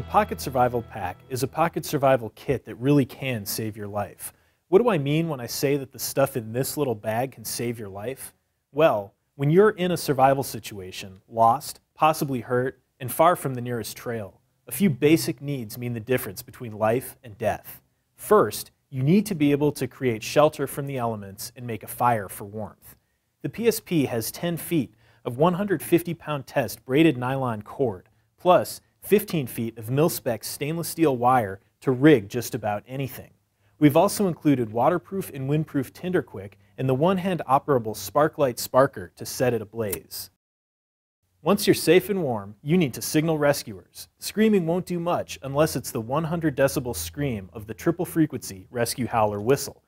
The Pocket Survival Pack is a pocket survival kit that really can save your life. What do I mean when I say that the stuff in this little bag can save your life? Well, when you're in a survival situation, lost, possibly hurt, and far from the nearest trail, a few basic needs mean the difference between life and death. First, you need to be able to create shelter from the elements and make a fire for warmth. The PSP has 10 feet of 150 pound test braided nylon cord, plus 15 feet of mil-spec stainless steel wire to rig just about anything. We've also included waterproof and windproof TinderQuick and the one-hand operable Sparklight Sparker to set it ablaze. Once you're safe and warm, you need to signal rescuers. Screaming won't do much unless it's the 100 decibel scream of the triple frequency rescue howler whistle.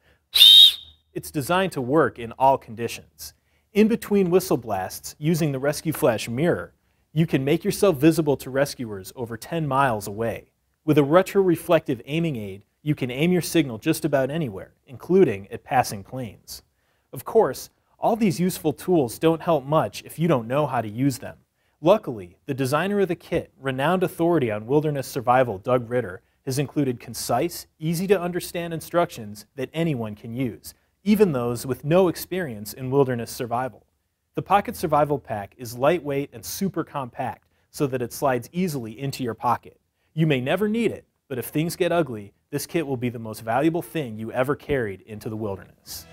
It's designed to work in all conditions. In between whistle blasts, using the Rescue Flash mirror, you can make yourself visible to rescuers over 10 miles away. With a retroreflective aiming aid, you can aim your signal just about anywhere, including at passing planes. Of course, all these useful tools don't help much if you don't know how to use them. Luckily, the designer of the kit, renowned authority on wilderness survival Doug Ritter, has included concise, easy to understand instructions that anyone can use, even those with no experience in wilderness survival. The Pocket Survival Pack is lightweight and super compact so that it slides easily into your pocket. You may never need it, but if things get ugly, this kit will be the most valuable thing you ever carried into the wilderness.